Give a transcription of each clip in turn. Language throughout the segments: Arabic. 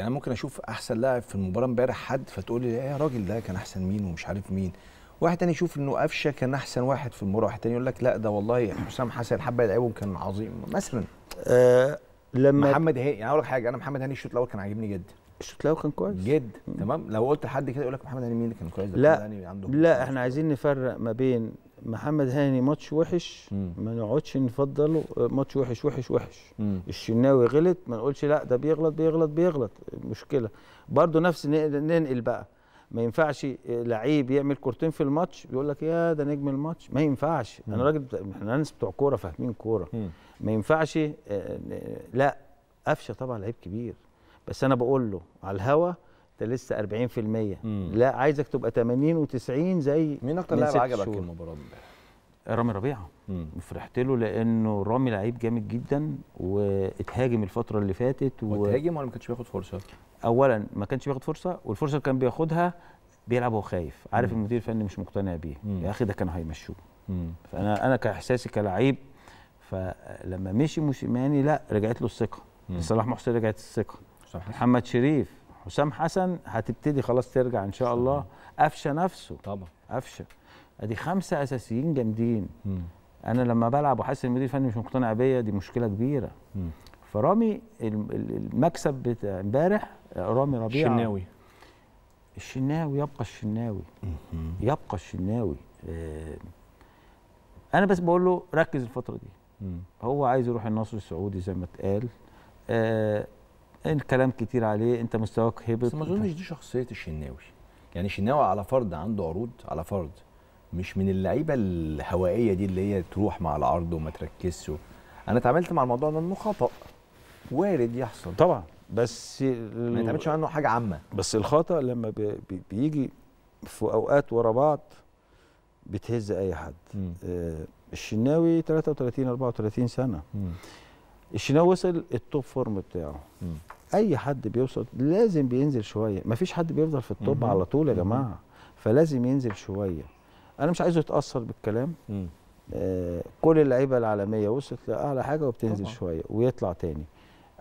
يعني ممكن اشوف احسن لاعب في المباراه امبارح حد فتقول لي ايه يا راجل ده كان احسن مين ومش عارف مين واحد تاني يشوف انه قفشه كان احسن واحد في المباراه واحد تاني يقول لك لا ده والله حسام حسن حبه يلعبهم كان عظيم مثلا أه لما محمد هاني يعني اقول لك حاجه انا محمد هاني الشوط الاول كان عاجبني جدا الشوط الاول كان كويس جدا تمام لو قلت لحد كده يقول لك محمد هاني مين اللي كان كويس ده لا عنده لا احنا عايزين نفرق ما بين محمد هاني ماتش وحش ما نقعدش نفضله آه، ماتش وحش وحش وحش مم. الشناوي غلط ما نقولش لا ده بيغلط بيغلط بيغلط مشكله برضه نفس ننقل بقى ما ينفعش آه، لعيب يعمل كورتين في الماتش يقول لك يا ده نجم الماتش ما ينفعش مم. انا راجل احنا ناس بتوع كوره فاهمين كوره ما ينفعش آه، لا قفشه طبعا لعيب كبير بس انا بقول له على الهوا لسه 40% مم. لا عايزك تبقى 80 و90 زي مين اكتر لاعب عجبك المباراه دي رامي ربيعه فرحت له لانه رامي لعيب جامد جدا واتهاجم الفتره اللي فاتت و... واتهاجم ولا ما كانش بياخد فرصه اولا ما كانش بياخد فرصه والفرصه اللي كان بياخدها بيلعب وهو خايف عارف مم. المدير الفني مش مقتنع بيه يا اخي ده كان هيمشوه فانا انا كاحساسي كلعيب فلما مشي موسيماني لا رجعت له الثقه صلاح محسن رجعت الثقه محمد شريف حسام حسن هتبتدي خلاص ترجع ان شاء الله قفشه نفسه طبعا قفشه ادي خمسه اساسيين جامدين انا لما بلعب وحاسس المدير الفني مش مقتنع بيا دي مشكله كبيره مم. فرامي المكسب بتاع امبارح رامي ربيعه الشناوي الشناوي يبقى الشناوي مم. يبقى الشناوي آه انا بس بقول له ركز الفتره دي مم. هو عايز يروح النصر السعودي زي ما اتقال آه، الكلام كتير عليه انت مستواك هبط بس ما اظنش دي شخصيه الشناوي يعني الشناوي على فرض عنده عروض على فرض مش من اللعيبه الهوائيه دي اللي هي تروح مع العرض وما تركزش انا اتعاملت مع الموضوع ده انه خطا وارد يحصل طبعا بس ما يتعملش عنه حاجه عامه بس الخطا لما بيجي في اوقات ورا بعض بتهز اي حد آه الشناوي 33 34 سنه مم. الشناوي وصل التوب فورم بتاعه م. اي حد بيوصل لازم بينزل شويه مفيش حد بيفضل في التوب على طول يا جماعه فلازم ينزل شويه انا مش عايزه يتاثر بالكلام آه كل اللعيبه العالميه وصلت لاعلى حاجه وبتنزل طبعا. شويه ويطلع تاني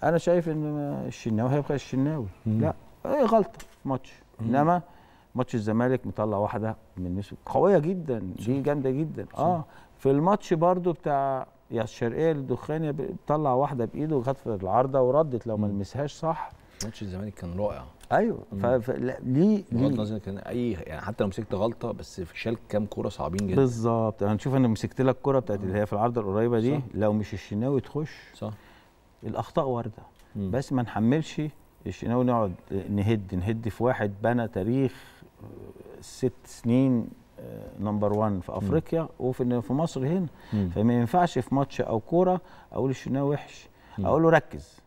انا شايف ان الشناوي هيبقى الشناوي م. لا ايه غلطه ماتش انما ماتش الزمالك مطلع واحده من نسو قويه جدا دي جامده جدا اه في الماتش برضو بتاع يا الشرقيه للدخان طلع واحده بايده وخدت العارضه وردت لو ما لمسهاش صح ماتش الزمالك كان رائع ايوه ف ليه ليه كان اي يعني حتى لو مسكت غلطه بس شال كام كوره صعبين جدا بالظبط هنشوف انا مسكت لك الكوره بتاعت اللي هي في العارضه القريبه دي صح. لو مش الشناوي تخش صح الاخطاء وارده بس ما نحملش الشناوي نقعد نهد نهد في واحد بنى تاريخ آه، ست سنين آه، نمبر 1 في افريقيا وفي في مصر هنا فما ينفعش في ماتش او كوره اقول الشناوي وحش اقول له ركز